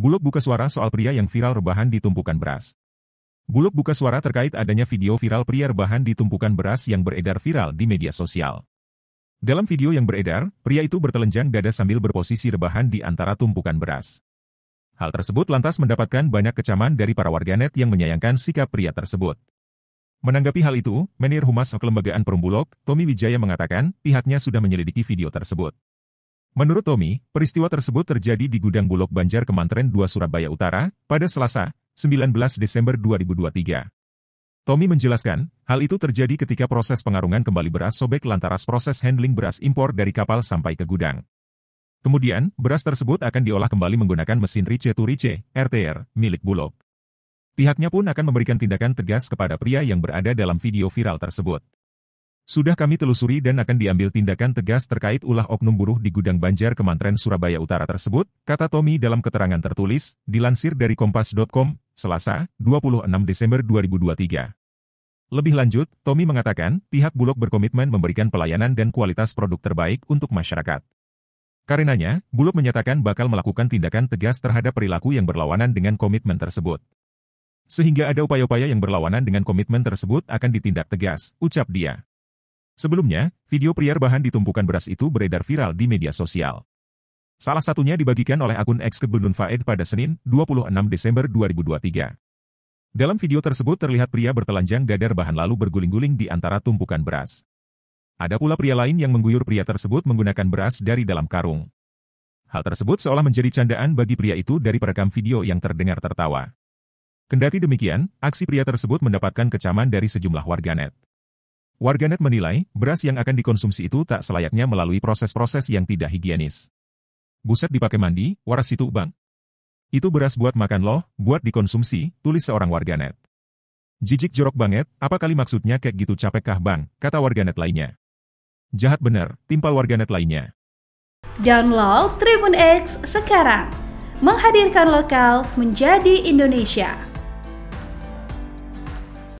Buluk buka suara soal pria yang viral rebahan di tumpukan beras. Buluk buka suara terkait adanya video viral pria rebahan di tumpukan beras yang beredar viral di media sosial. Dalam video yang beredar, pria itu bertelanjang dada sambil berposisi rebahan di antara tumpukan beras. Hal tersebut lantas mendapatkan banyak kecaman dari para warganet yang menyayangkan sikap pria tersebut. Menanggapi hal itu, Menir Humas Kelembagaan Perumbulok, Tommy Wijaya mengatakan, pihaknya sudah menyelidiki video tersebut. Menurut Tommy, peristiwa tersebut terjadi di gudang Bulog Banjar Kementerian 2 Surabaya Utara pada Selasa, 19 Desember 2023. Tommy menjelaskan, hal itu terjadi ketika proses pengarungan kembali beras sobek lantaras proses handling beras impor dari kapal sampai ke gudang. Kemudian, beras tersebut akan diolah kembali menggunakan mesin Rice to Rice, RTR, milik Bulog. Pihaknya pun akan memberikan tindakan tegas kepada pria yang berada dalam video viral tersebut. Sudah kami telusuri dan akan diambil tindakan tegas terkait ulah oknum buruh di gudang Banjar Kemantren Surabaya Utara tersebut, kata Tommy dalam keterangan tertulis, dilansir dari Kompas.com, Selasa, 26 Desember 2023. Lebih lanjut, Tommy mengatakan, pihak Bulog berkomitmen memberikan pelayanan dan kualitas produk terbaik untuk masyarakat. Karenanya, Bulog menyatakan bakal melakukan tindakan tegas terhadap perilaku yang berlawanan dengan komitmen tersebut. Sehingga ada upaya-upaya yang berlawanan dengan komitmen tersebut akan ditindak tegas, ucap dia. Sebelumnya, video pria bahan ditumpukan beras itu beredar viral di media sosial. Salah satunya dibagikan oleh akun ex Kebunun Faed pada Senin, 26 Desember 2023. Dalam video tersebut terlihat pria bertelanjang dadar bahan lalu berguling-guling di antara tumpukan beras. Ada pula pria lain yang mengguyur pria tersebut menggunakan beras dari dalam karung. Hal tersebut seolah menjadi candaan bagi pria itu dari perekam video yang terdengar tertawa. Kendati demikian, aksi pria tersebut mendapatkan kecaman dari sejumlah warganet. Warganet menilai, beras yang akan dikonsumsi itu tak selayaknya melalui proses-proses yang tidak higienis. Buset dipakai mandi, waras itu bang. Itu beras buat makan loh, buat dikonsumsi, tulis seorang warganet. Jijik jorok banget, apa kali maksudnya kayak gitu capek kah bang, kata warganet lainnya. Jahat bener, timpal warganet lainnya. Download Tribun X sekarang. Menghadirkan lokal menjadi Indonesia.